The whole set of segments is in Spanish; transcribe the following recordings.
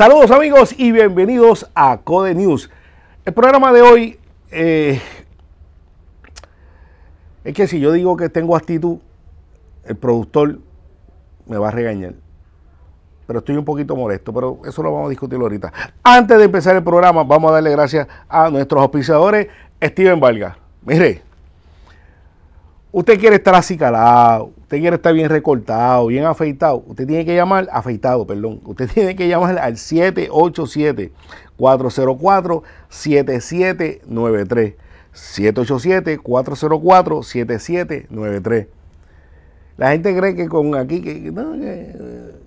Saludos amigos y bienvenidos a Code News. El programa de hoy eh, es que si yo digo que tengo actitud, el productor me va a regañar. Pero estoy un poquito molesto, pero eso lo vamos a discutir ahorita. Antes de empezar el programa, vamos a darle gracias a nuestros auspiciadores. Steven Vargas, mire, usted quiere estar calado usted quiere estar bien recortado, bien afeitado, usted tiene que llamar, afeitado, perdón, usted tiene que llamar al 787-404-7793. 787-404-7793. La gente cree que con aquí, que,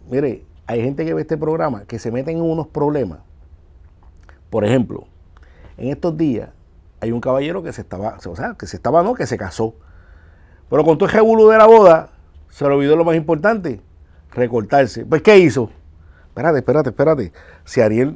mire, hay gente que ve este programa que se meten en unos problemas. Por ejemplo, en estos días hay un caballero que se estaba, o sea, que se estaba, no, que se casó. Pero con todo el jebulo de la boda, se le olvidó lo más importante, recortarse. Pues, ¿qué hizo? Espérate, espérate, espérate. Si Ariel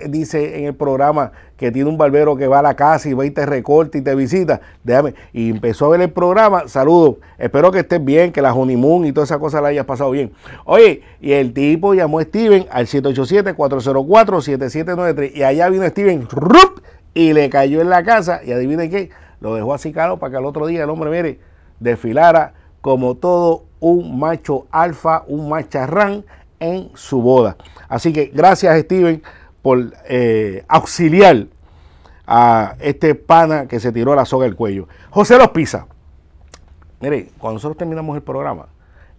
eh, dice en el programa que tiene un barbero que va a la casa y va y te recorta y te visita, déjame. Y empezó a ver el programa. Saludos. Espero que estés bien, que la honeymoon y todas esas cosas la hayas pasado bien. Oye, y el tipo llamó a Steven al 787-404-7793. Y allá vino Steven ¡rup! y le cayó en la casa. Y adivinen qué, lo dejó así caro para que al otro día el hombre, mire, desfilara como todo un macho alfa, un macharrán en su boda. Así que gracias Steven por eh, auxiliar a este pana que se tiró la soga del cuello. José Los Pisa. Mire, cuando nosotros terminamos el programa,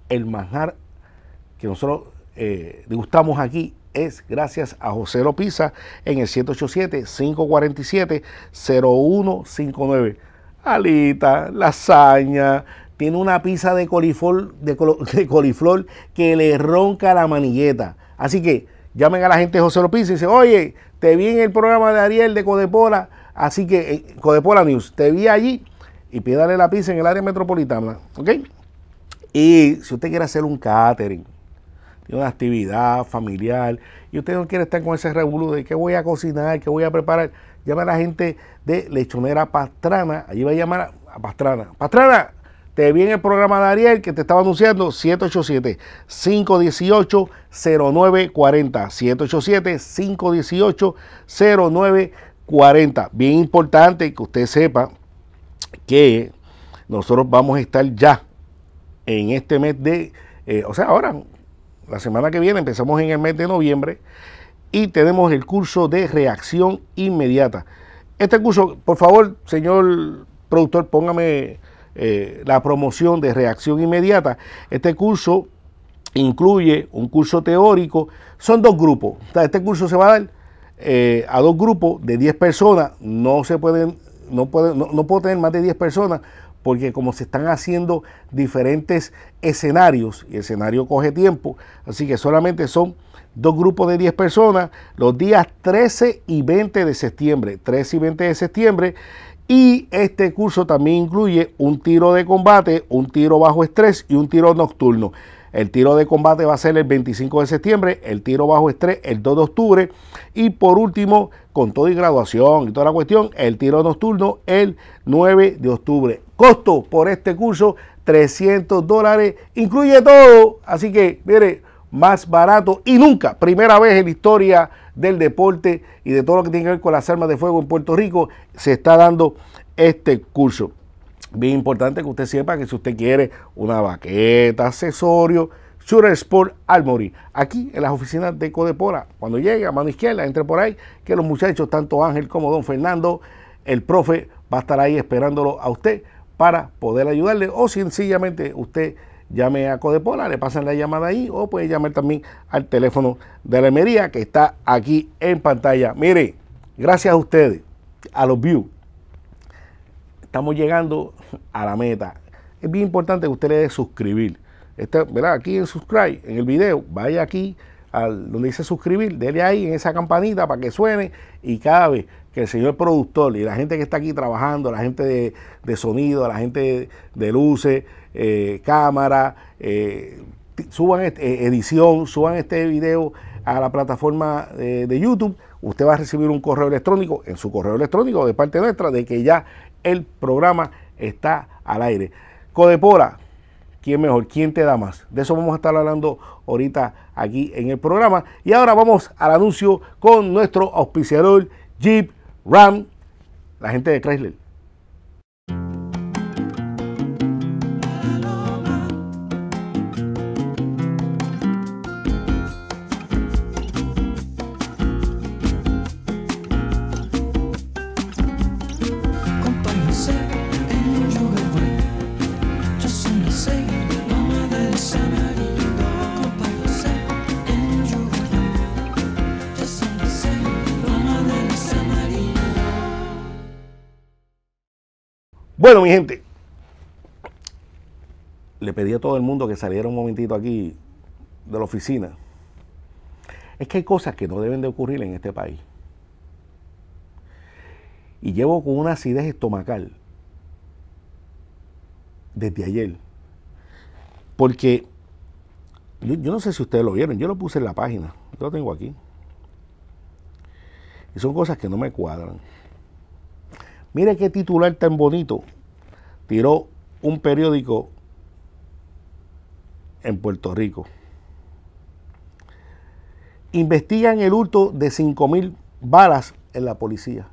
el manjar que nosotros eh, degustamos aquí es gracias a José Pisa en el 787-547-0159. Alita, lasaña, tiene una pizza de coliflor, de, de coliflor que le ronca la manilleta. Así que llamen a la gente de José López y dicen, oye, te vi en el programa de Ariel de Codepola, así que eh, Codepola News, te vi allí y pídale la pizza en el área metropolitana, ¿ok? Y si usted quiere hacer un catering, tiene una actividad familiar y usted no quiere estar con ese revuelo de qué voy a cocinar, qué voy a preparar, llame a la gente de Lechonera Pastrana, allí va a llamar a Pastrana, Pastrana, te viene el programa de Ariel que te estaba anunciando 787-518-0940. 787-518-0940. Bien importante que usted sepa que nosotros vamos a estar ya en este mes de, eh, o sea, ahora, la semana que viene, empezamos en el mes de noviembre y tenemos el curso de reacción inmediata. Este curso, por favor, señor productor, póngame eh, la promoción de reacción inmediata. Este curso incluye un curso teórico, son dos grupos. este curso se va a dar eh, a dos grupos de 10 personas, no se pueden, no, pueden, no, no puedo tener más de 10 personas porque como se están haciendo diferentes escenarios, y el escenario coge tiempo, así que solamente son dos grupos de 10 personas los días 13 y 20 de septiembre, 13 y 20 de septiembre, y este curso también incluye un tiro de combate, un tiro bajo estrés y un tiro nocturno. El tiro de combate va a ser el 25 de septiembre, el tiro bajo estrés el 2 de octubre y por último, con todo y graduación y toda la cuestión, el tiro nocturno el 9 de octubre. Costo por este curso 300 dólares, incluye todo, así que mire, más barato y nunca, primera vez en la historia del deporte y de todo lo que tiene que ver con las armas de fuego en Puerto Rico, se está dando este curso. Bien importante que usted sepa que si usted quiere una baqueta, accesorio, Shooter Sport Armory, aquí en las oficinas de Codepora, Cuando llegue a mano izquierda, entre por ahí, que los muchachos, tanto Ángel como Don Fernando, el profe va a estar ahí esperándolo a usted para poder ayudarle o sencillamente usted llame a Codepola, le pasan la llamada ahí o puede llamar también al teléfono de la Almería que está aquí en pantalla. Mire, gracias a ustedes, a los views, estamos llegando a la meta. Es bien importante que ustedes le suscribir. Este, aquí en subscribe, en el video, vaya aquí donde dice suscribir, dele ahí en esa campanita para que suene y cada vez que el señor productor y la gente que está aquí trabajando, la gente de, de sonido, la gente de, luces, eh, cámara, eh, suban este, eh, edición, suban este video a la plataforma de YouTube, usted va a recibir un correo electrónico en su correo electrónico de parte nuestra de que ya el programa está al aire. Codepora, quién mejor, quién te da más. De eso vamos a estar hablando ahorita aquí en el programa. Y ahora vamos al anuncio con nuestro auspiciador Jeep Ram, la gente de Chrysler. Bueno, mi gente, le pedí a todo el mundo que saliera un momentito aquí de la oficina. Es que hay cosas que no deben de ocurrir en este país. Y llevo con una acidez estomacal desde ayer. Porque yo, no sé si ustedes lo vieron, yo lo puse en la página, yo lo tengo aquí. Y son cosas que no me cuadran. Mire qué titular tan bonito tiró un periódico en Puerto Rico. Investigan el hurto de mil balas en la policía.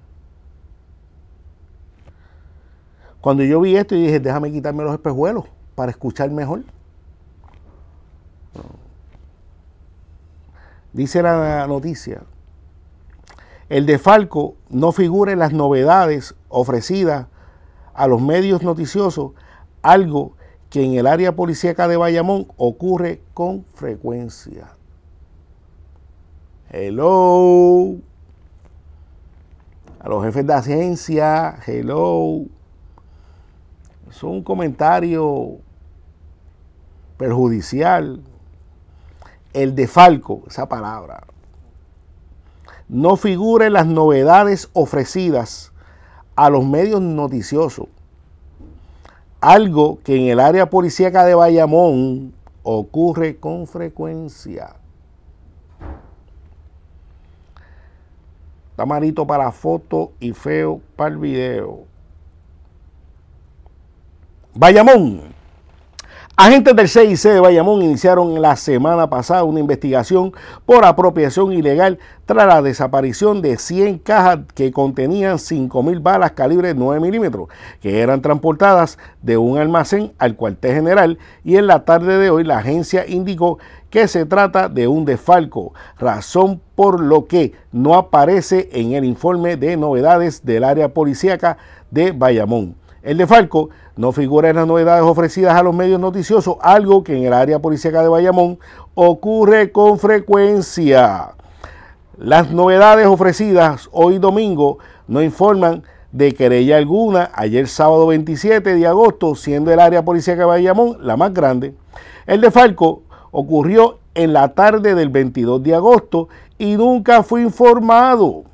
Cuando yo vi esto, y dije, déjame quitarme los espejuelos para escuchar mejor. Dice la noticia, el de Falco no figura en las novedades ofrecidas a los medios noticiosos, algo que en el área policíaca de Bayamón ocurre con frecuencia. Hello. A los jefes de agencia, hello. Es un comentario perjudicial. El de Falco, esa palabra. No figura las novedades ofrecidas a los medios noticiosos. Algo que en el área policíaca de Bayamón ocurre con frecuencia. Está para foto y feo para el video. Bayamón. Agentes del CIC de Bayamón iniciaron la semana pasada una investigación por apropiación ilegal tras la desaparición de 100 cajas que contenían 5.000 balas calibre 9 milímetros, que eran transportadas de un almacén al cuartel general y en la tarde de hoy la agencia indicó que se trata de un desfalco, razón por lo que no aparece en el informe de novedades del área policíaca de Bayamón. El de Falco no figura en las novedades ofrecidas a los medios noticiosos, algo que en el área policíaca de Bayamón ocurre con frecuencia. Las novedades ofrecidas hoy domingo no informan de querella alguna ayer sábado 27 de agosto, siendo el área policíaca de Bayamón la más grande. El de Falco ocurrió en la tarde del 22 de agosto y nunca fue informado.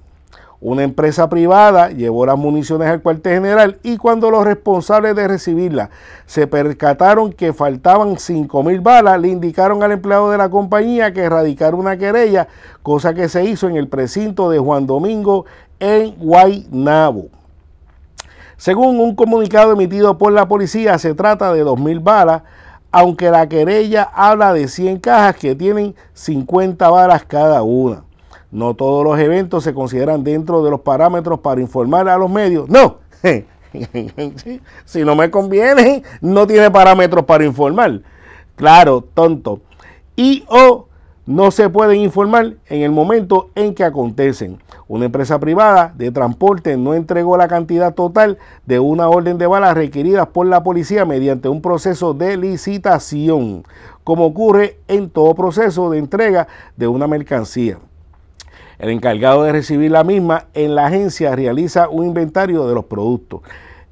Una empresa privada llevó las municiones al cuartel general y cuando los responsables de recibirlas se percataron que faltaban 5.000 balas, le indicaron al empleado de la compañía que erradicara una querella, cosa que se hizo en el precinto de Juan Domingo en Guaynabo. Según un comunicado emitido por la policía, se trata de 2.000 balas, aunque la querella habla de 100 cajas que tienen 50 balas cada una. No todos los eventos se consideran dentro de los parámetros para informar a los medios. No, si no me conviene, no tiene parámetros para informar. Claro, tonto. Y o no se pueden informar en el momento en que acontecen. Una empresa privada de transporte no entregó la cantidad total de una orden de balas requeridas por la policía mediante un proceso de licitación, como ocurre en todo proceso de entrega de una mercancía. El encargado de recibir la misma en la agencia realiza un inventario de los productos.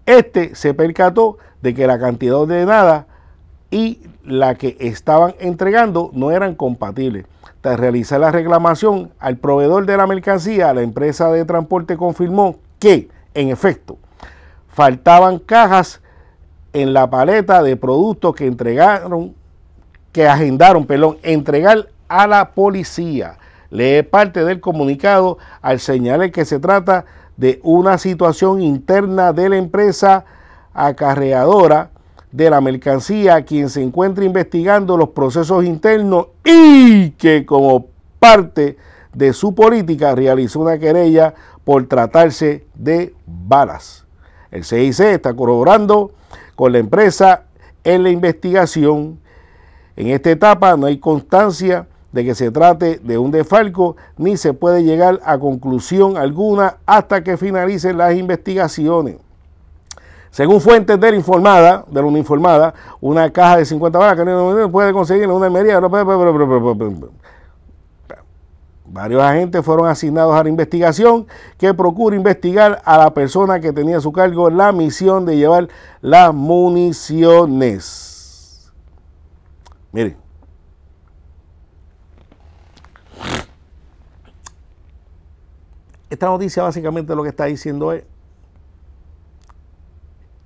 Este se percató de que la cantidad ordenada y la que estaban entregando no eran compatibles. Tras realizar la reclamación al proveedor de la mercancía, la empresa de transporte confirmó que, en efecto, faltaban cajas en la paleta de productos que entregaron, que agendaron, perdón, entregar a la policía. Lee parte del comunicado al señalar que se trata de una situación interna de la empresa acarreadora de la mercancía, quien se encuentra investigando los procesos internos y que como parte de su política realizó una querella por tratarse de balas. El CIC está corroborando con la empresa en la investigación. En esta etapa no hay constancia de que se trate de un defalco ni se puede llegar a conclusión alguna hasta que finalicen las investigaciones. Según fuentes de la informada, de la uniformada, una caja de 50 balas que no puede conseguir en una medida. Varios agentes fueron asignados a la investigación que procura investigar a la persona que tenía a su cargo la misión de llevar las municiones. Miren. Esta noticia básicamente lo que está diciendo es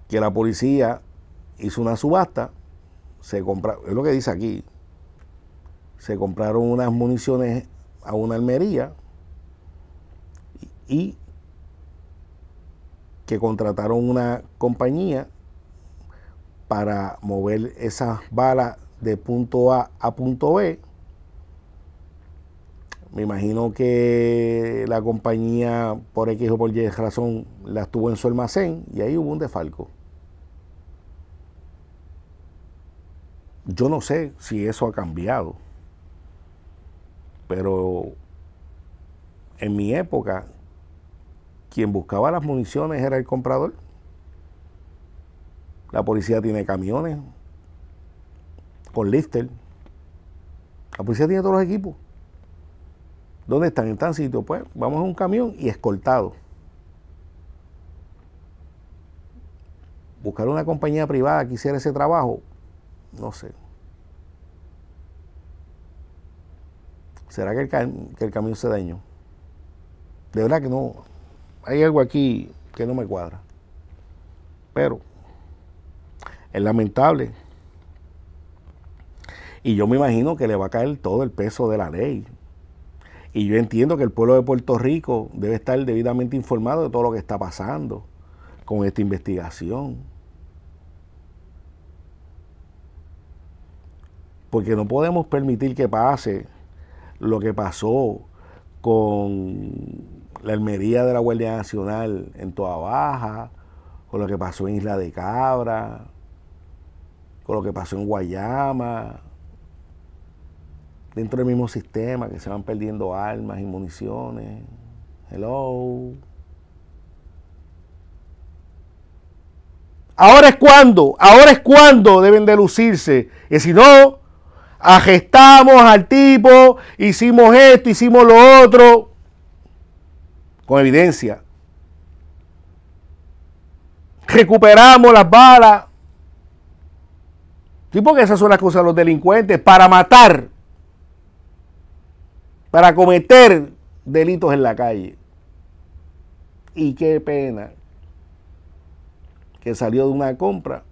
que la policía hizo una subasta, se compra, es lo que dice aquí, se compraron unas municiones a una almería y que contrataron una compañía para mover esas balas de punto A a punto B me imagino que la compañía, por X o por Y razón, la tuvo en su almacén y ahí hubo un defalco. Yo no sé si eso ha cambiado, pero en mi época, quien buscaba las municiones era el comprador. La policía tiene camiones con Lister. La policía tiene todos los equipos. ¿Dónde están? En sitio? Pues vamos a un camión y escoltado. Buscar una compañía privada que hiciera ese trabajo, no sé. ¿Será que el, que el camión se dañó? De verdad que no. Hay algo aquí que no me cuadra. Pero es lamentable. Y yo me imagino que le va a caer todo el peso de la ley y yo entiendo que el pueblo de Puerto Rico debe estar debidamente informado de todo lo que está pasando con esta investigación. Porque no podemos permitir que pase lo que pasó con la Almería de la Guardia Nacional en Toda Baja, con lo que pasó en Isla de Cabra, con lo que pasó en Guayama, dentro del mismo sistema, que se van perdiendo armas y municiones. Hello. Ahora es cuando, ahora es cuando deben de lucirse. Y si no, agestamos al tipo, hicimos esto, hicimos lo otro, con evidencia. Recuperamos las balas. Tipo que esas son las cosas de los delincuentes para matar para cometer delitos en la calle. Y qué pena que salió de una compra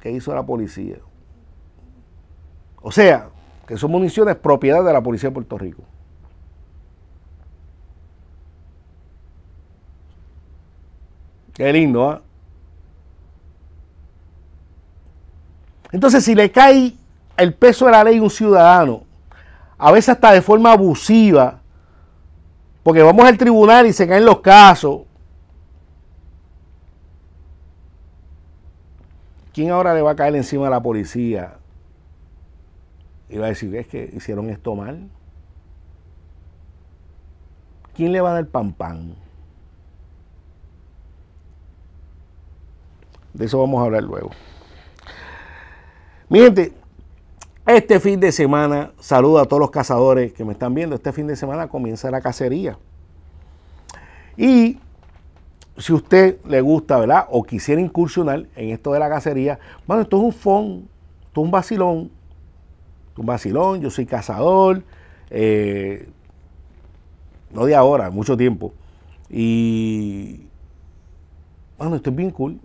que hizo la policía. O sea, que son municiones propiedad de la policía de Puerto Rico. Qué lindo, ¿ah? Entonces, si le cae el peso de la ley a un ciudadano a veces hasta de forma abusiva, porque vamos al tribunal y se caen los casos. ¿Quién ahora le va a caer encima a la policía? Y va a decir, es que hicieron esto mal. ¿Quién le va a dar pan pan? De eso vamos a hablar luego. Mi gente, este fin de semana, saludo a todos los cazadores que me están viendo, este fin de semana comienza la cacería. Y si usted le gusta, ¿verdad? O quisiera incursionar en esto de la cacería, bueno, esto es un fondo esto es un vacilón, esto un vacilón, yo soy cazador, eh, no de ahora, mucho tiempo. Y, bueno, esto es bien cool,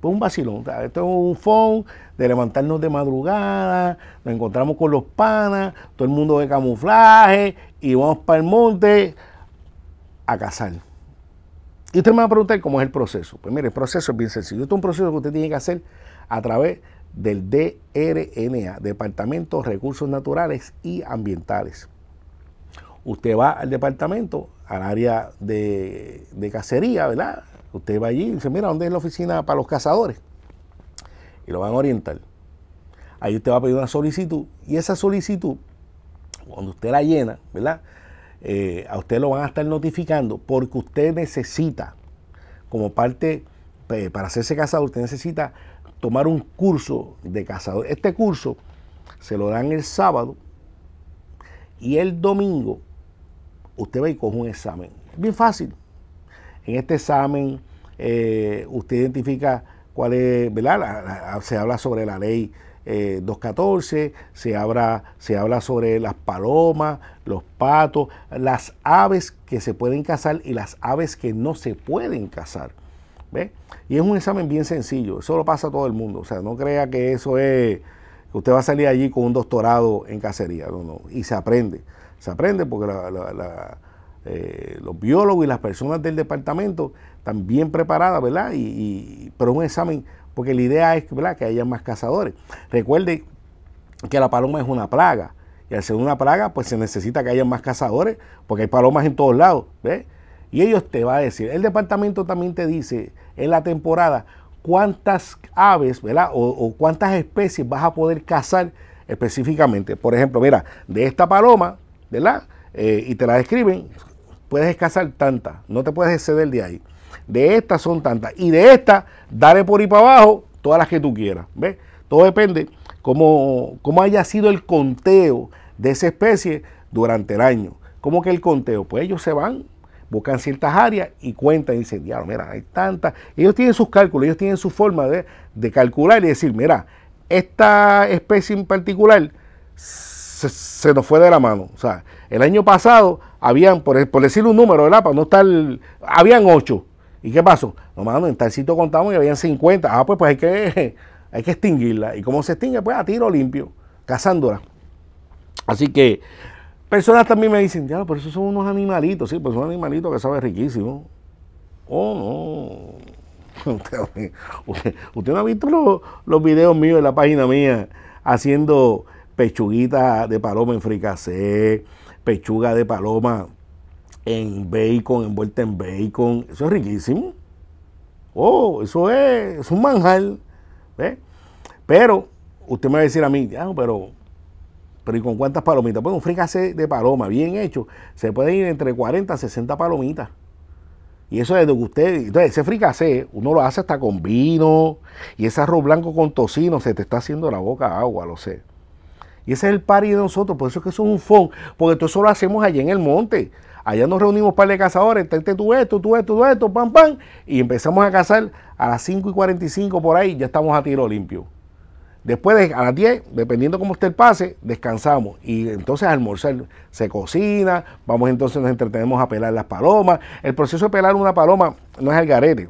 fue un vacilón. esto es un bufón de levantarnos de madrugada, nos encontramos con los panas, todo el mundo de camuflaje y vamos para el monte a cazar. Y usted me va a preguntar cómo es el proceso. Pues mire, el proceso es bien sencillo. Esto es un proceso que usted tiene que hacer a través del DRNA, Departamento de Recursos Naturales y Ambientales. Usted va al departamento, al área de, de cacería, ¿verdad? Usted va allí y dice, mira, ¿dónde es la oficina para los cazadores? Y lo van a orientar. Ahí usted va a pedir una solicitud y esa solicitud, cuando usted la llena, ¿verdad? Eh, a usted lo van a estar notificando porque usted necesita, como parte, eh, para hacerse cazador, usted necesita tomar un curso de cazador. Este curso se lo dan el sábado y el domingo usted va y coge un examen. Es bien fácil. En este examen eh, usted identifica cuál es, ¿verdad? se habla sobre la ley 214, eh, se habla, se habla sobre las palomas, los patos, las aves que se pueden cazar y las aves que no se pueden cazar. ¿Ve? Y es un examen bien sencillo, eso lo pasa a todo el mundo. O sea, no crea que eso es, usted va a salir allí con un doctorado en cacería, no, no. Y se aprende, se aprende porque la, eh, los biólogos y las personas del departamento están bien preparadas, ¿verdad? Y, y pero un examen, porque la idea es ¿verdad? que haya más cazadores. Recuerde que la paloma es una plaga. Y al ser una plaga, pues se necesita que haya más cazadores, porque hay palomas en todos lados. ¿ves? Y ellos te van a decir, el departamento también te dice en la temporada cuántas aves, ¿verdad? O, cuántas especies vas a poder cazar específicamente. Por ejemplo, mira, de esta paloma, ¿verdad? Eh, y te la describen, puedes escasar tantas, no te puedes exceder de ahí. De estas son tantas. Y de estas, dale por ahí para abajo todas las que tú quieras. ¿Ves? Todo depende cómo, haya sido el conteo de esa especie durante el año. ¿Cómo que el conteo? Pues ellos se van, buscan ciertas áreas y cuentan y dicen, mira, hay tantas. Ellos tienen sus cálculos, ellos tienen su forma de, de calcular y decir, mira, esta especie en particular se, nos fue de la mano. O sea, el año pasado habían, por, por decir un número, ¿verdad? Para no estar, habían ocho. ¿Y qué pasó? No, en tal sitio contamos y habían 50. Ah, pues, pues hay que, hay que extinguirla. ¿Y cómo se extingue? Pues a tiro limpio, cazándola. Así que personas también me dicen, ...ya pero esos son unos animalitos. Sí, pues son animalitos que saben riquísimo. Oh, no. Usted, no ha visto los, los videos míos en la página mía haciendo pechuguita de paloma en fricasé, pechuga de paloma en bacon, envuelta en bacon. Eso es riquísimo. Oh, eso es, un manjar. Pero usted me va a decir a mí, pero, pero ¿y con cuántas palomitas? pues, un fricasé de paloma bien hecho se pueden ir entre 40 a 60 palomitas. Y eso es de usted, entonces ese fricasé, uno lo hace hasta con vino y ese arroz blanco con tocino, se te está haciendo la boca agua, lo sé. Y ese es el pari de nosotros, por eso es que eso es un fond porque todo eso lo hacemos allá en el monte. Allá nos reunimos par de cazadores, tú esto, tú esto, tú esto, pam, pam, y empezamos a cazar a las 5 y 45 por ahí, ya estamos a tiro limpio. Después a las 10, dependiendo cómo esté el pase, descansamos y entonces almorzar se cocina, vamos entonces nos entretenemos a pelar las palomas. El proceso de pelar una paloma no es el garete.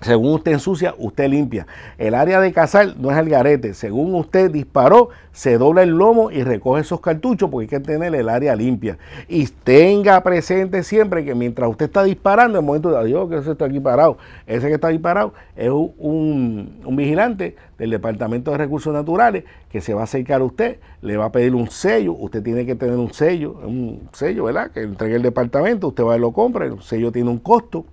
Según usted ensucia, usted limpia. El área de cazar no es el garete. Según usted disparó, se dobla el lomo y recoge esos cartuchos porque hay que tener el área limpia. Y tenga presente siempre que mientras usted está disparando, en el momento de adiós, que ese está aquí parado, ese que está disparado es un, un vigilante del Departamento de Recursos Naturales que se va a acercar a usted, le va a pedir un sello. Usted tiene que tener un sello, un sello, ¿verdad? Que entregue el departamento, usted va y lo compra. El sello tiene un costo.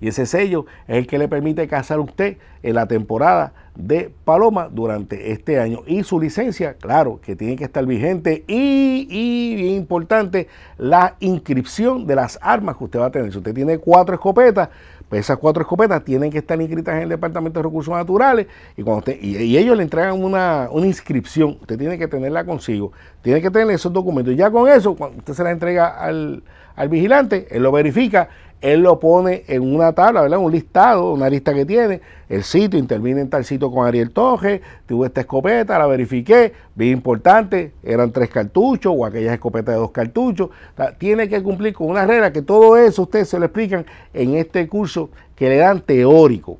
Y ese sello es el que le permite cazar usted en la temporada de paloma durante este año. Y su licencia, claro, que tiene que estar vigente y, y bien importante, la inscripción de las armas que usted va a tener. Si usted tiene cuatro escopetas, pues esas cuatro escopetas tienen que estar inscritas en el Departamento de Recursos Naturales y cuando usted, y, ellos le entregan una, inscripción, usted tiene que tenerla consigo, tiene que tener esos documentos. Y ya con eso, cuando usted se la entrega al, al vigilante, él lo verifica él lo pone en una tabla, ¿verdad? Un listado, una lista que tiene, el sitio, interviene en tal sitio con Ariel Toje, tuve esta escopeta, la verifiqué, bien importante, eran tres cartuchos o aquellas escopetas de dos cartuchos. tiene que cumplir con una regla que todo eso ustedes se lo explican en este curso que le dan teórico.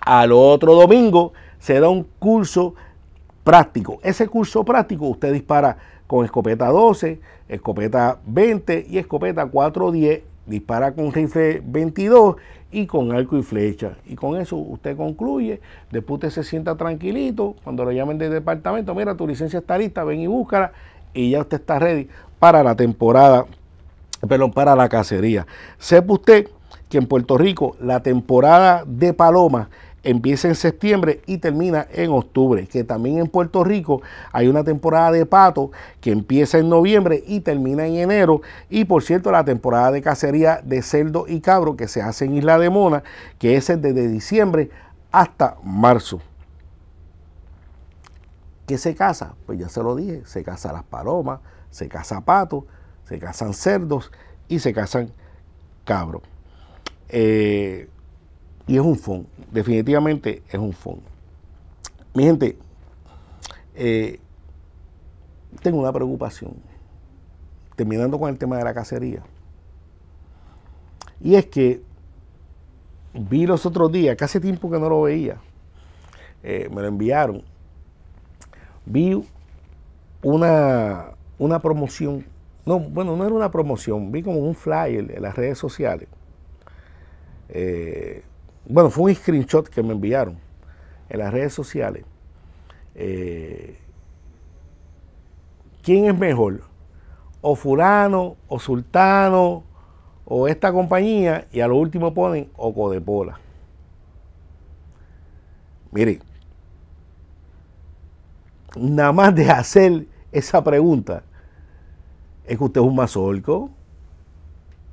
Al otro domingo se da un curso práctico. Ese curso práctico usted dispara con escopeta 12, escopeta 20 y escopeta 410 dispara con rifle 22 y con arco y flecha. Y con eso usted concluye, después usted se sienta tranquilito, cuando lo llamen del departamento, mira, tu licencia está lista, ven y búscala y ya usted está ready para la temporada, perdón, para la cacería. Sepa usted que en Puerto Rico la temporada de palomas empieza en septiembre y termina en octubre, que también en Puerto Rico hay una temporada de pato que empieza en noviembre y termina en enero, y por cierto la temporada de cacería de cerdo y cabro que se hace en Isla de Mona, que es desde diciembre hasta marzo. ¿Qué se casa? Pues ya se lo dije, se casa las palomas, se casa pato, se cazan cerdos y se cazan cabros. Eh, y es un fondo. definitivamente es un fondo. Mi gente, eh, tengo una preocupación, terminando con el tema de la cacería. Y es que vi los otros días, que hace tiempo que no lo veía, eh, me lo enviaron, vi una, una promoción, no, bueno, no era una promoción, vi como un flyer en las redes sociales. Eh, bueno, fue un screenshot que me enviaron en las redes sociales. Eh, ¿Quién es mejor? ¿O fulano, o sultano, o esta compañía? Y a lo último ponen o Codepola. Mire, nada más de hacer esa pregunta, es que usted es un mazorco,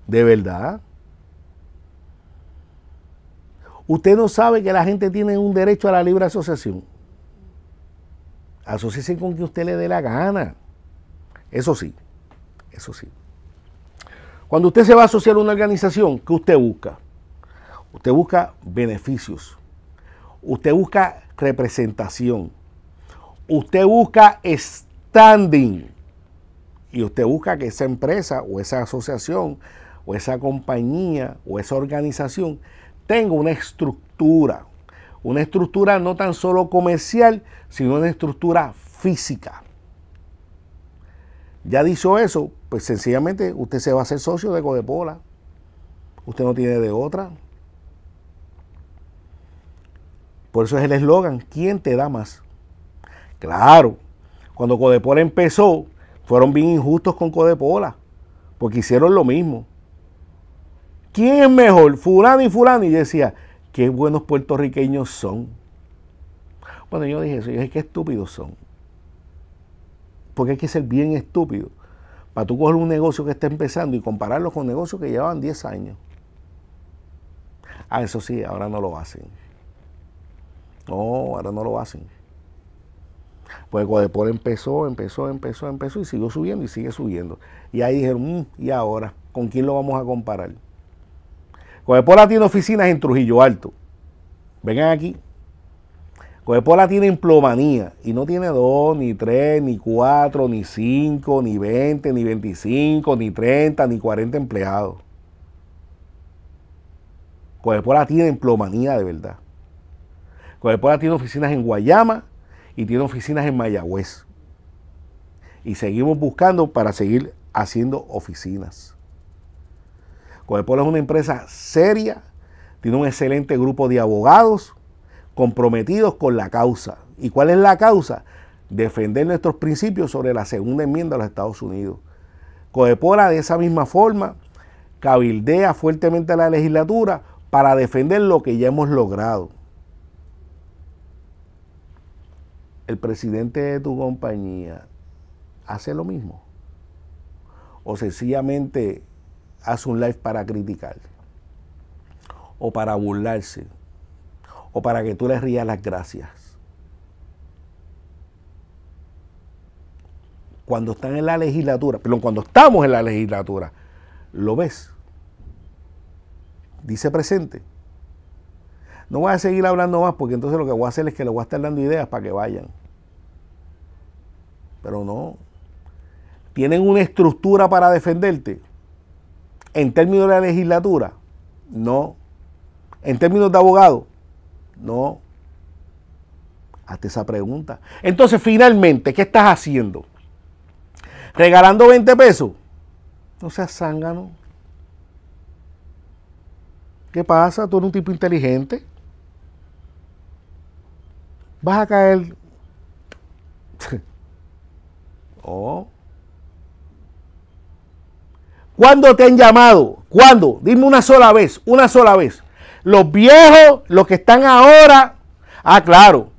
de verdad. Usted no sabe que la gente tiene un derecho a la libre asociación. Asociación con que usted le dé la gana. Eso sí, eso sí. Cuando usted se va a asociar a una organización, ¿qué usted busca? Usted busca beneficios. Usted busca representación. Usted busca standing. Y usted busca que esa empresa o esa asociación o esa compañía o esa organización tengo una estructura, una estructura no tan solo comercial, sino una estructura física. Ya dicho eso, pues sencillamente usted se va a hacer socio de Codepola. Usted no tiene de otra. Por eso es el eslogan, ¿quién te da más? Claro, cuando Codepola empezó, fueron bien injustos con Codepola, porque hicieron lo mismo. ¿Quién es mejor? Fulano y fulano. Y decía, qué buenos puertorriqueños son. Bueno, yo dije eso, yo dije, qué estúpidos son. Porque hay que ser bien estúpido. Para tú coger un negocio que está empezando y compararlo con negocios que llevaban 10 años. Ah, eso sí, ahora no lo hacen. No, ahora no lo hacen. Pues por empezó, empezó, empezó, empezó y siguió subiendo y sigue subiendo. Y ahí dijeron, mm, ¿y ahora? ¿Con quién lo vamos a comparar? Codepola tiene oficinas en Trujillo Alto. Vengan aquí. Codepola tiene emplomanía y no tiene dos, ni tres, ni cuatro, ni cinco, ni veinte, ni 25, ni 30, ni 40 empleados. Codepola tiene emplomanía de verdad. Codepola tiene oficinas en Guayama y tiene oficinas en Mayagüez. Y seguimos buscando para seguir haciendo oficinas. Coepola es una empresa seria, tiene un excelente grupo de abogados comprometidos con la causa. ¿Y cuál es la causa? Defender nuestros principios sobre la segunda enmienda a los Estados Unidos. Codepola de esa misma forma cabildea fuertemente a la legislatura para defender lo que ya hemos logrado. El presidente de tu compañía hace lo mismo. O sencillamente hace un live para criticar, o para burlarse, o para que tú le rías las gracias. Cuando están en la legislatura, perdón, cuando estamos en la legislatura, lo ves. Dice presente. No voy a seguir hablando más porque entonces lo que voy a hacer es que le voy a estar dando ideas para que vayan. Pero no. Tienen una estructura para defenderte en términos de la legislatura, no. En términos de abogado, no. Hazte esa pregunta. Entonces, finalmente, ¿qué estás haciendo? ¿Regalando 20 pesos? No seas zángano. ¿Qué pasa? Tú eres un tipo inteligente. Vas a caer. oh. ¿Cuándo te han llamado? ¿Cuándo? Dime una sola vez, una sola vez. Los viejos, los que están ahora. Ah, claro.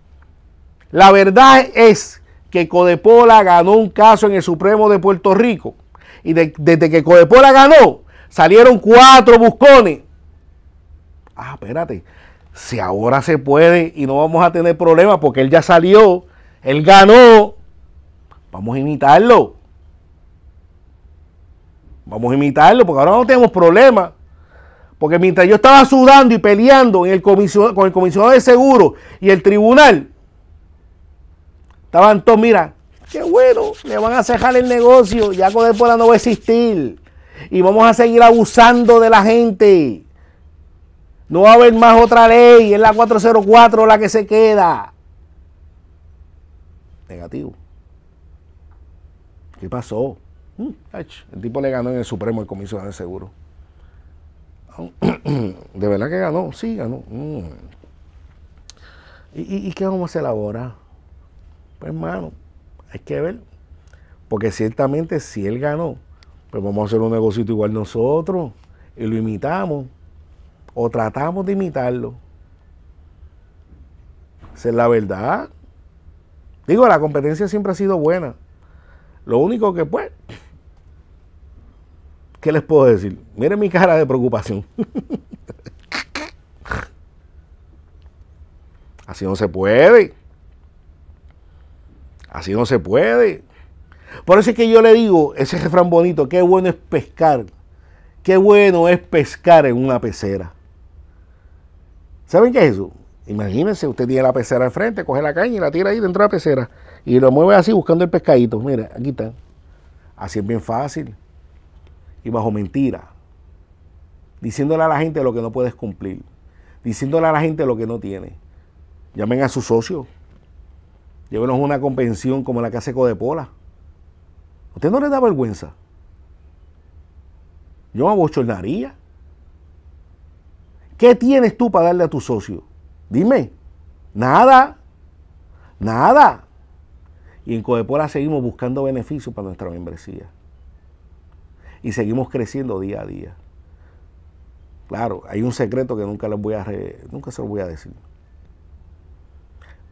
La verdad es que Codepola ganó un caso en el Supremo de Puerto Rico. Y desde que Codepola ganó, salieron cuatro buscones. Ah, espérate. Si ahora se puede y no vamos a tener problemas porque él ya salió, él ganó, vamos a imitarlo. Vamos a imitarlo porque ahora no tenemos problema. Porque mientras yo estaba sudando y peleando con el comisionado de seguro y el tribunal, estaban todos, mira, qué bueno, le van a cerrar el negocio, ya con Codepola no va a existir. Y vamos a seguir abusando de la gente. No va a haber más otra ley, es la 404 la que se queda. Negativo. ¿Qué pasó? Mm, el tipo le ganó en el Supremo el comisionado de Seguro. ¿De verdad que ganó? Sí, ganó. Mm. ¿Y, y, qué vamos a hacer ahora? Pues, hermano, hay que ver. Porque ciertamente si él ganó, pues vamos a hacer un negocio igual nosotros y lo imitamos o tratamos de imitarlo. Esa es la verdad. Digo, la competencia siempre ha sido buena. Lo único que, pues, ¿qué les puedo decir? Miren mi cara de preocupación. Así no se puede. Así no se puede. Por eso es que yo le digo, ese refrán bonito, qué bueno es pescar. Qué bueno es pescar en una pecera. ¿Saben qué es eso? Imagínense, usted tiene la pecera al frente, coge la caña y la tira ahí dentro de la pecera. Y lo mueve así buscando el pescadito. Mira, aquí está. Así es bien fácil y bajo mentira, diciéndole a la gente lo que no puedes cumplir, diciéndole a la gente lo que no tiene. Llamen a su socio llévenos una convención como la que hace Codepola. ¿Usted no le da vergüenza? Yo me abochornaría. ¿Qué tienes tú para darle a tu socio? Dime. Nada. Nada. Y en Codepola seguimos buscando beneficios para nuestra membresía y seguimos creciendo día a día. Claro, hay un secreto que nunca les voy a nunca se lo voy a decir.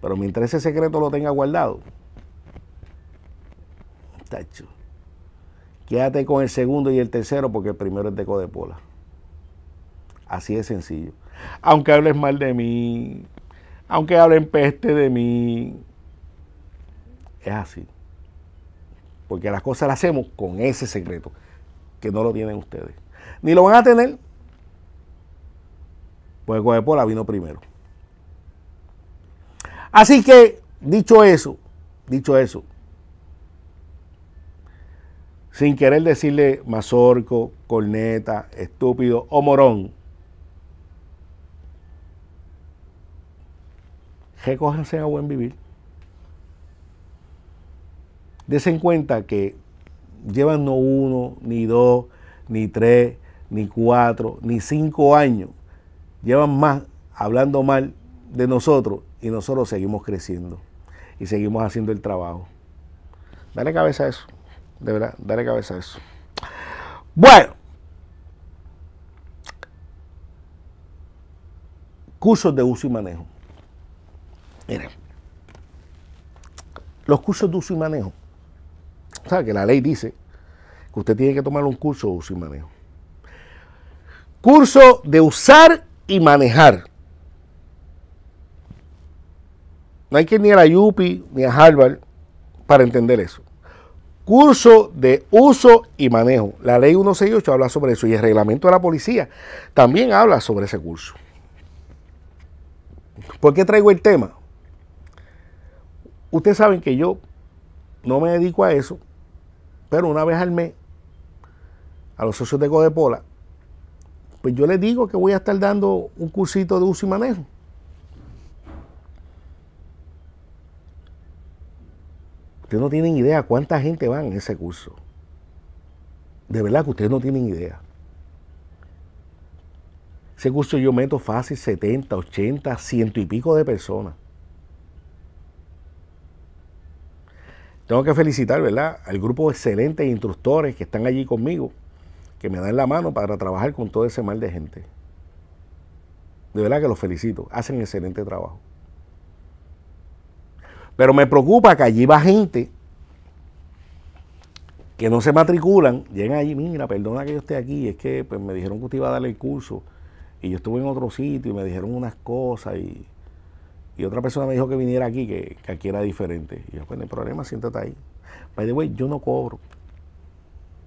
Pero mientras ese secreto lo tenga guardado, tacho, quédate con el segundo y el tercero porque el primero es de Codepola. Así de sencillo. Aunque hables mal de mí, aunque hablen peste de mí, es así. Porque las cosas las hacemos con ese secreto que no lo tienen ustedes. Ni lo van a tener, Pues por la vino primero. Así que, dicho eso, dicho eso, sin querer decirle mazorco, corneta, estúpido o morón, recójanse a buen vivir. Desen cuenta que llevan no uno, ni dos, ni tres, ni cuatro, ni cinco años. Llevan más hablando mal de nosotros y nosotros seguimos creciendo y seguimos haciendo el trabajo. Dale cabeza a eso, de verdad, dale cabeza a eso. Bueno, cursos de uso y manejo. Miren, los cursos de uso y manejo o sea, que la ley dice que usted tiene que tomar un curso de uso y manejo. Curso de usar y manejar. No hay que ir ni a la Yupi ni a Harvard para entender eso. Curso de uso y manejo. La ley 168 habla sobre eso y el reglamento de la policía también habla sobre ese curso. ¿Por qué traigo el tema? Ustedes saben que yo no me dedico a eso, pero una vez al mes, a los socios de Codepola, pues yo les digo que voy a estar dando un cursito de uso y manejo. Ustedes no tienen idea cuánta gente va en ese curso. De verdad que ustedes no tienen idea. Ese curso yo meto fácil 70, 80, ciento y pico de personas. Tengo que felicitar, ¿verdad?, al grupo de excelentes instructores que están allí conmigo, que me dan la mano para trabajar con todo ese mal de gente. De verdad que los felicito, hacen excelente trabajo. Pero me preocupa que allí va gente que no se matriculan, llegan allí, mira, perdona que yo esté aquí, es que pues, me dijeron que usted iba a darle el curso y yo estuve en otro sitio y me dijeron unas cosas y y otra persona me dijo que viniera aquí, que, aquí era diferente. Y yo, pues no hay problema, siéntate ahí. By the way, yo no cobro.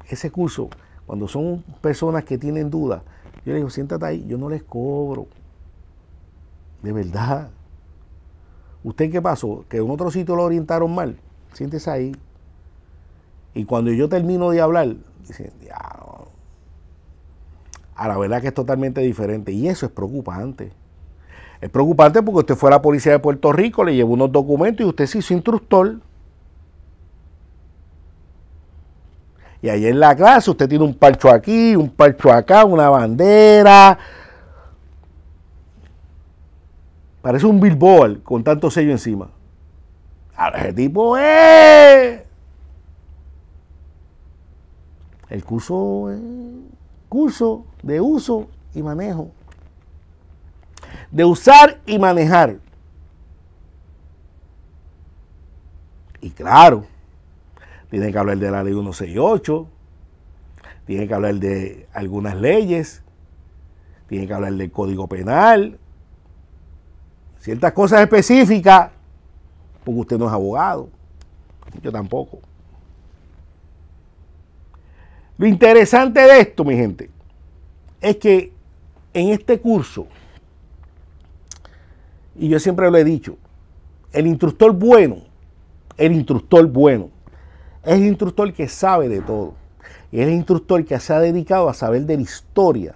Ese curso, cuando son personas que tienen dudas, yo les digo, siéntate ahí, yo no les cobro. De verdad. ¿Usted qué pasó? Que en otro sitio lo orientaron mal. Siéntese ahí. Y cuando yo termino de hablar, dicen, ya, a la verdad que es totalmente diferente. Y eso es preocupante. Es preocupante porque usted fue a la policía de Puerto Rico, le llevó unos documentos y usted se hizo instructor. Y ahí en la clase usted tiene un parcho aquí, un parcho acá, una bandera. Parece un billboard con tanto sello encima. Ahora ese tipo es. El curso es curso de uso y manejo de usar y manejar. Y claro, tiene que hablar de la ley 168, tiene que hablar de algunas leyes, tiene que hablar del código penal, ciertas cosas específicas, porque usted no es abogado, yo tampoco. Lo interesante de esto, mi gente, es que en este curso, y yo siempre lo he dicho, el instructor bueno, el instructor bueno, es el instructor que sabe de todo. Y es el instructor que se ha dedicado a saber de la historia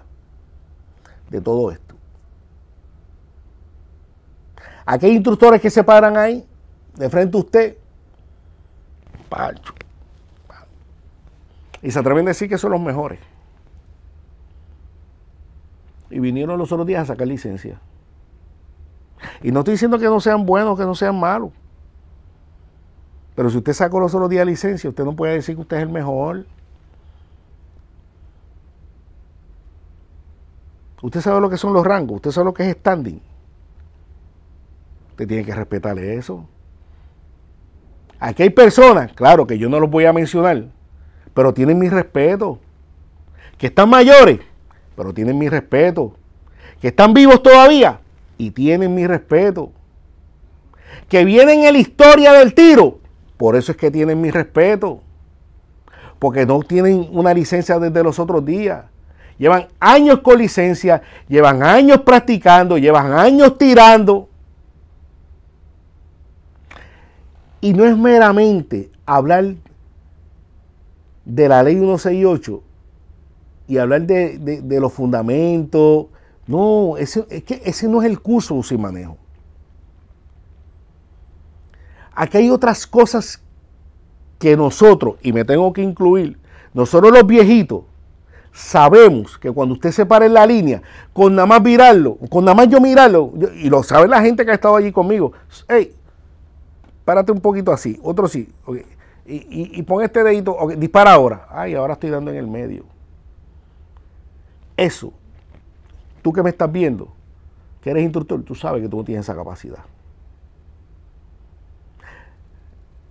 de todo esto. Aquellos instructores que se paran ahí, de frente a usted, ¡pacho! Y se atreven a decir que son los mejores. Y vinieron los otros días a sacar licencia. Y no estoy diciendo que no sean buenos, que no sean malos. Pero si usted sacó los otros días licencia, usted no puede decir que usted es el mejor. Usted sabe lo que son los rangos, usted sabe lo que es standing. Usted tiene que respetarle eso. Aquí hay personas, claro que yo no los voy a mencionar, pero tienen mi respeto. Que están mayores, pero tienen mi respeto. Que están vivos todavía, y tienen mi respeto. Que vienen en la historia del tiro, por eso es que tienen mi respeto. Porque no tienen una licencia desde los otros días. Llevan años con licencia, llevan años practicando, llevan años tirando. Y no es meramente hablar de la ley 168 y hablar de, de los fundamentos no, ese, ese no es el curso de uso y manejo. Aquí hay otras cosas que nosotros, y me tengo que incluir, nosotros los viejitos, sabemos que cuando usted se para en la línea, con nada más mirarlo, con nada más yo mirarlo, y lo sabe la gente que ha estado allí conmigo, hey, párate un poquito así, otro sí, y, y, pon este dedito, dispara ahora, ay, ahora estoy dando en el medio. Eso Tú que me estás viendo, que eres instructor, tú sabes que tú no tienes esa capacidad.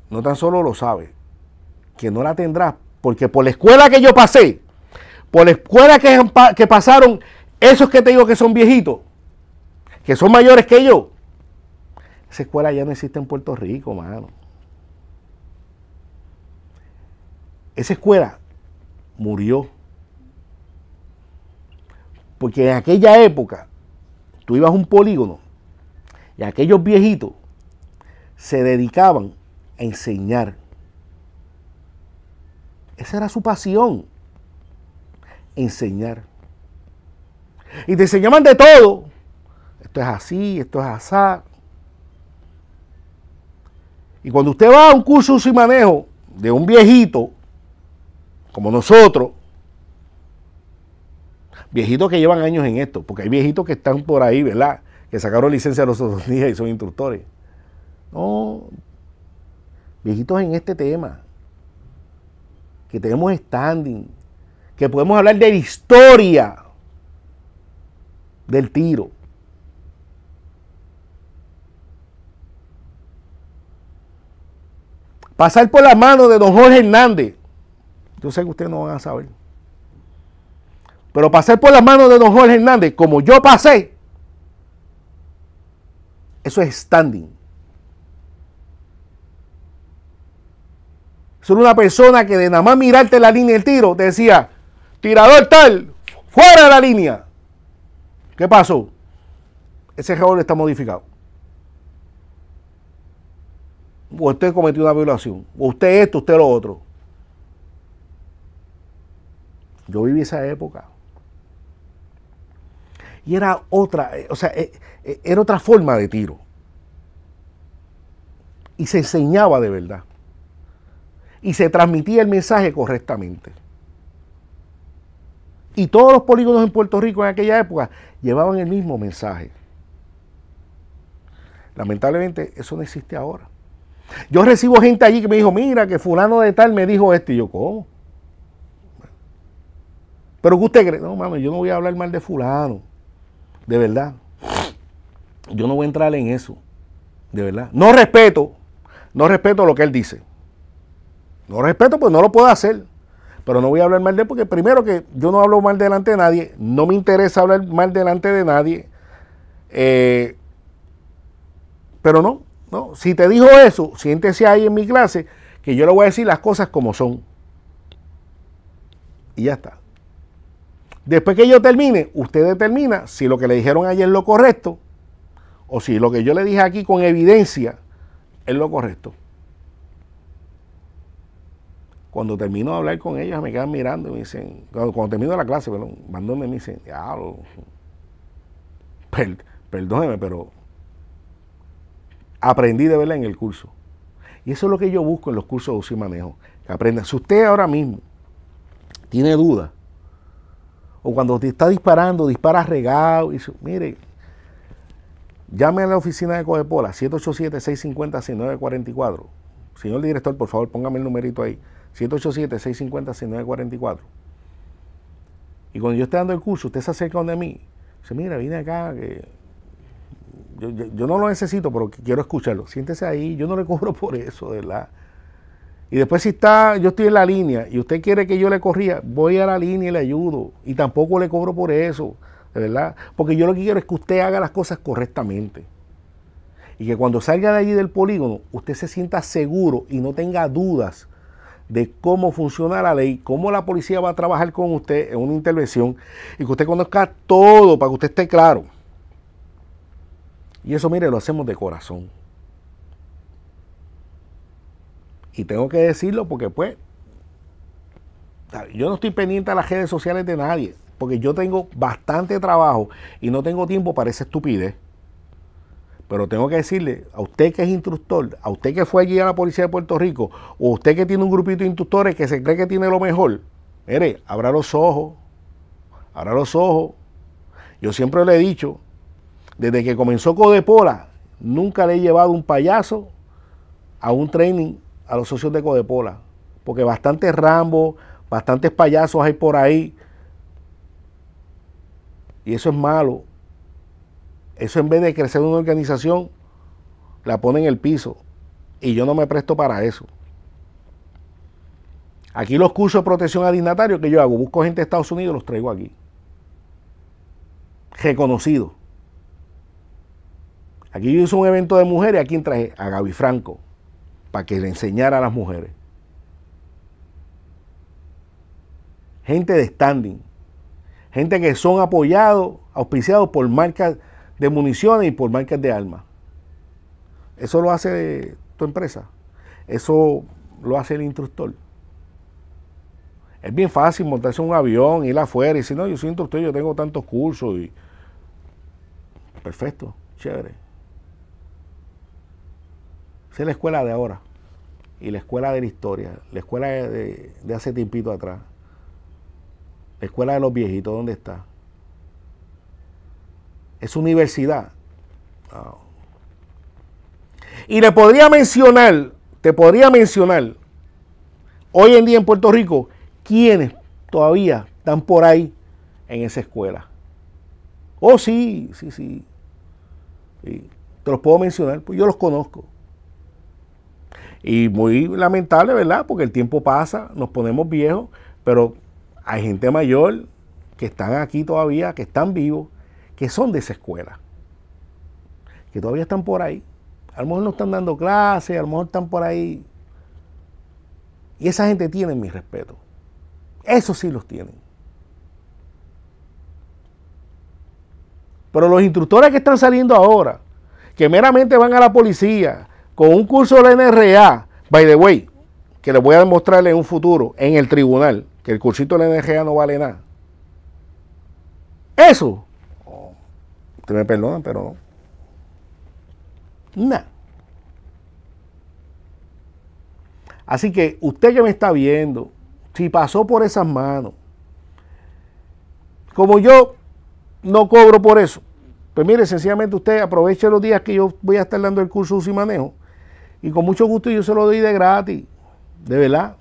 No tan solo lo sabes, que no la tendrás, porque por la escuela que yo pasé, por la escuela que, que pasaron esos que te digo que son viejitos, que son mayores que yo, esa escuela ya no existe en Puerto Rico, mano. Esa escuela murió. Porque en aquella época, tú ibas a un polígono y aquellos viejitos se dedicaban a enseñar. Esa era su pasión, enseñar. Y te enseñaban de todo. Esto es así, esto es asá. Y cuando usted va a un curso de manejo de un viejito, como nosotros, viejitos que llevan años en esto, porque hay viejitos que están por ahí, ¿verdad? Que sacaron licencia los otros días y son instructores. No, viejitos en este tema, que tenemos standing, que podemos hablar de la historia del tiro. Pasar por la mano de don Jorge Hernández. Yo sé que ustedes no van a saber. Pero pasar por las manos de don Jorge Hernández, como yo pasé, eso es standing. Solo una persona que de nada más mirarte la línea del tiro te decía, tirador tal, fuera de la línea. ¿Qué pasó? Ese error está modificado. O usted cometió una violación. O usted esto, usted lo otro. Yo viví esa época y era otra, eh, o sea, eh, eh, era otra forma de tiro. Y se enseñaba de verdad. Y se transmitía el mensaje correctamente. Y todos los polígonos en Puerto Rico en aquella época llevaban el mismo mensaje. Lamentablemente eso no existe ahora. Yo recibo gente allí que me dijo, mira, que fulano de tal me dijo esto. Y yo, como Pero que usted cree, no, mames yo no voy a hablar mal de fulano de verdad. Yo no voy a entrar en eso, de verdad. No respeto, no respeto lo que él dice. No respeto, pues no lo puedo hacer. Pero no voy a hablar mal de él porque primero que yo no hablo mal delante de nadie, no me interesa hablar mal delante de nadie. Eh, pero no, no. Si te dijo eso, siéntese ahí en mi clase que yo le voy a decir las cosas como son. Y ya está. Después que yo termine, usted determina si lo que le dijeron ayer es lo correcto o si lo que yo le dije aquí con evidencia es lo correcto. Cuando termino de hablar con ellos, me quedan mirando y me dicen, cuando, termino la clase, perdón, van y me dicen, diablo, perdóneme, pero aprendí de verla en el curso. Y eso es lo que yo busco en los cursos de uso y manejo, que aprendan. Si usted ahora mismo tiene dudas o cuando te está disparando, dispara regado. Y, mire, llame a la oficina de Cogepola, 787 787-650-6944. Señor director, por favor, póngame el numerito ahí. 787-650-6944. Y cuando yo esté dando el curso, usted se acerca donde mí. Dice, mira, vine acá, que yo, no lo necesito, pero quiero escucharlo. Siéntese ahí, yo no le cobro por eso, de verdad. Y después si está, yo estoy en la línea y usted quiere que yo le corría, voy a la línea y le ayudo. Y tampoco le cobro por eso, de verdad. Porque yo lo que quiero es que usted haga las cosas correctamente. Y que cuando salga de allí del polígono, usted se sienta seguro y no tenga dudas de cómo funciona la ley, cómo la policía va a trabajar con usted en una intervención y que usted conozca todo para que usted esté claro. Y eso, mire, lo hacemos de corazón. Y tengo que decirlo porque pues, yo no estoy pendiente a las redes sociales de nadie, porque yo tengo bastante trabajo y no tengo tiempo para esa estupidez. Pero tengo que decirle a usted que es instructor, a usted que fue allí a la policía de Puerto Rico, o usted que tiene un grupito de instructores que se cree que tiene lo mejor, mire, abra los ojos, abra los ojos. Yo siempre le he dicho, desde que comenzó Codepola, nunca le he llevado un payaso a un training a los socios de Codepola, porque bastantes Rambo, bastantes payasos hay por ahí. Y eso es malo. Eso en vez de crecer una organización, la pone en el piso. Y yo no me presto para eso. Aquí los cursos de protección a dignatarios que yo hago, busco gente de Estados Unidos, los traigo aquí. Reconocido. Aquí yo hice un evento de mujeres, aquí quién traje? A Gaby Franco para que le enseñara a las mujeres. Gente de standing, gente que son apoyados, auspiciados por marcas de municiones y por marcas de armas. Eso lo hace tu empresa, eso lo hace el instructor. Es bien fácil montarse un avión, ir afuera y decir, no, yo soy instructor, yo tengo tantos cursos y... Perfecto, chévere es la escuela de ahora y la escuela de la historia, la escuela de, hace tiempito atrás, la escuela de los viejitos, ¿dónde está? Es universidad. Y le podría mencionar, te podría mencionar, hoy en día en Puerto Rico, quienes todavía están por ahí en esa escuela. Oh, sí, sí. sí. Te los puedo mencionar, pues yo los conozco. Y muy lamentable, ¿verdad? Porque el tiempo pasa, nos ponemos viejos, pero hay gente mayor que están aquí todavía, que están vivos, que son de esa escuela, que todavía están por ahí. A lo mejor no están dando clases, a lo mejor están por ahí. Y esa gente tiene mi respeto. Eso sí los tienen. Pero los instructores que están saliendo ahora, que meramente van a la policía, con un curso de la NRA, by the way, que les voy a demostrar en un futuro, en el tribunal, que el cursito de la NRA no vale nada. Eso. usted me perdonan, pero Nada. Así que usted que me está viendo, si pasó por esas manos, como yo no cobro por eso, pues mire, sencillamente usted aproveche los días que yo voy a estar dando el curso de uso y manejo y con mucho gusto yo se lo doy de gratis, de verdad.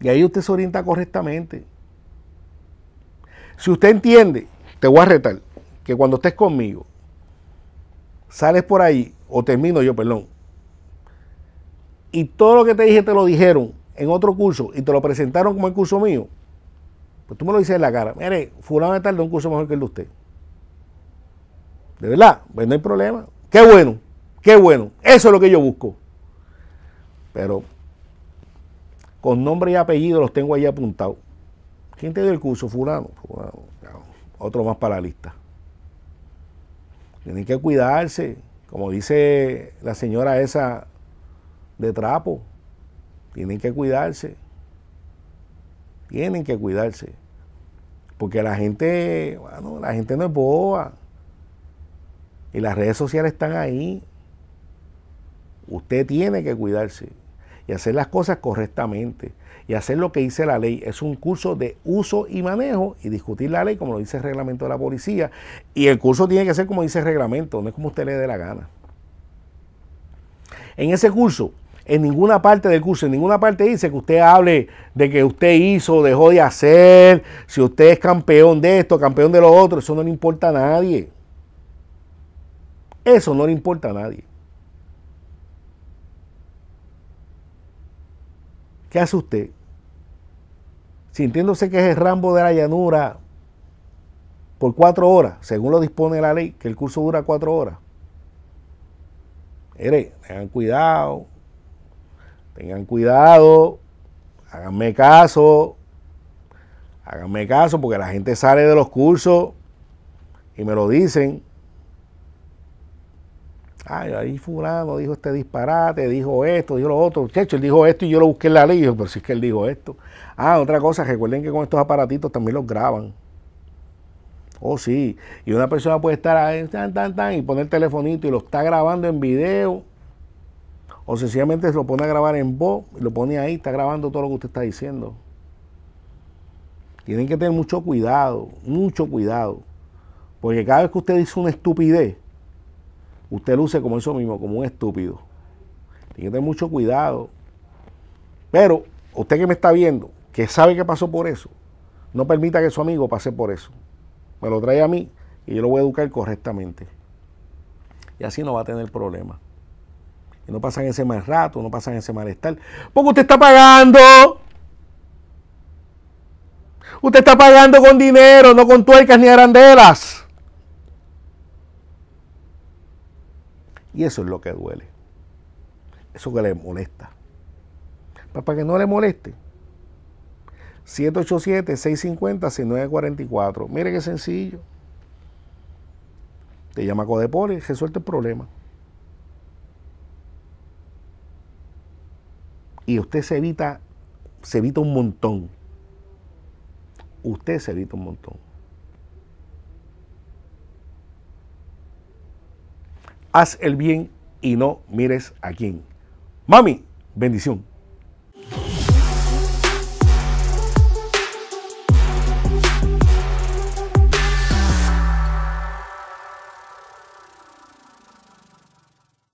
Y ahí usted se orienta correctamente. Si usted entiende, te voy a retar, que cuando estés conmigo, sales por ahí, o termino yo, perdón, y todo lo que te dije te lo dijeron en otro curso y te lo presentaron como el curso mío, pues tú me lo dices en la cara, mire, fulano de tal de un curso mejor que el de usted. De verdad, pues no hay problema. Qué bueno. Qué bueno, eso es lo que yo busco. Pero con nombre y apellido los tengo ahí apuntados. ¿Quién te dio el curso? Fulano. Otro más para la lista. Tienen que cuidarse, como dice la señora esa de trapo. Tienen que cuidarse. Tienen que cuidarse. Porque la gente, bueno, la gente no es boba. Y las redes sociales están ahí. Usted tiene que cuidarse y hacer las cosas correctamente y hacer lo que dice la ley. Es un curso de uso y manejo y discutir la ley como lo dice el reglamento de la policía. Y el curso tiene que ser como dice el reglamento, no es como usted le dé la gana. En ese curso, en ninguna parte del curso, en ninguna parte dice que usted hable de que usted hizo, dejó de hacer, si usted es campeón de esto, campeón de lo otro, eso no le importa a nadie. Eso no le importa a nadie. ¿Qué hace usted? Sintiéndose que es el Rambo de la llanura por cuatro horas, según lo dispone la ley, que el curso dura cuatro horas. Mire, tengan cuidado, tengan cuidado, háganme caso, háganme caso, porque la gente sale de los cursos y me lo dicen. Ay, ahí fulano dijo este disparate, dijo esto, dijo lo otro. Checho, él dijo esto y yo lo busqué en la ley. Pero si es que él dijo esto. Ah, otra cosa, recuerden que con estos aparatitos también los graban. Oh, sí. Y una persona puede estar ahí, tan, tan, tan, y poner el telefonito y lo está grabando en video. O sencillamente se lo pone a grabar en voz y lo pone ahí, está grabando todo lo que usted está diciendo. Tienen que tener mucho cuidado, mucho cuidado. Porque cada vez que usted dice una estupidez, usted luce como eso mismo, como un estúpido. Tiene que tener mucho cuidado. Pero usted que me está viendo, que sabe que pasó por eso, no permita que su amigo pase por eso. Me lo trae a mí y yo lo voy a educar correctamente. Y así no va a tener problema. Y no pasan ese mal rato, no pasan ese malestar. Porque usted está pagando. Usted está pagando con dinero, no con tuercas ni arandelas. Y eso es lo que duele. Eso que le molesta. Pero para que no le moleste. 787-650-6944. Mire qué sencillo. Te llama Codepoli, y resuelve el problema. Y usted se evita, se evita un montón. Usted se evita un montón. haz el bien y no mires a quién. Mami, bendición.